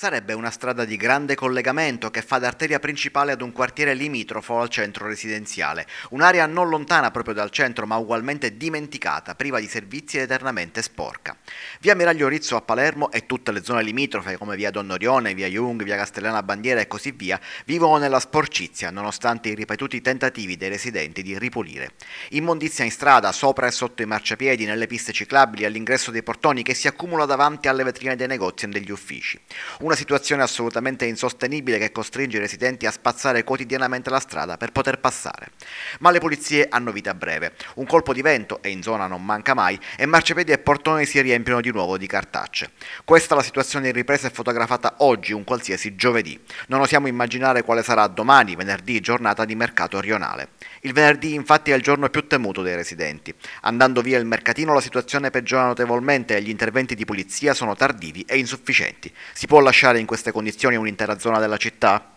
Sarebbe una strada di grande collegamento che fa d'arteria principale ad un quartiere limitrofo al centro residenziale, un'area non lontana proprio dal centro ma ugualmente dimenticata, priva di servizi ed eternamente sporca. Via Miraglio Rizzo a Palermo e tutte le zone limitrofe come via Don Orione, via Jung, via Castellana Bandiera e così via vivono nella sporcizia nonostante i ripetuti tentativi dei residenti di ripulire. Immondizia in strada, sopra e sotto i marciapiedi, nelle piste ciclabili, all'ingresso dei portoni che si accumula davanti alle vetrine dei negozi e degli uffici. Una situazione assolutamente insostenibile che costringe i residenti a spazzare quotidianamente la strada per poter passare. Ma le pulizie hanno vita breve. Un colpo di vento, e in zona non manca mai, e marciapiedi e portoni si riempiono di nuovo di cartacce. Questa la situazione in ripresa e fotografata oggi, un qualsiasi giovedì. Non osiamo immaginare quale sarà domani, venerdì, giornata di mercato rionale. Il venerdì infatti è il giorno più temuto dei residenti. Andando via il mercatino la situazione peggiora notevolmente e gli interventi di pulizia sono tardivi e insufficienti. Si può lasciare lasciare in queste condizioni un'intera zona della città?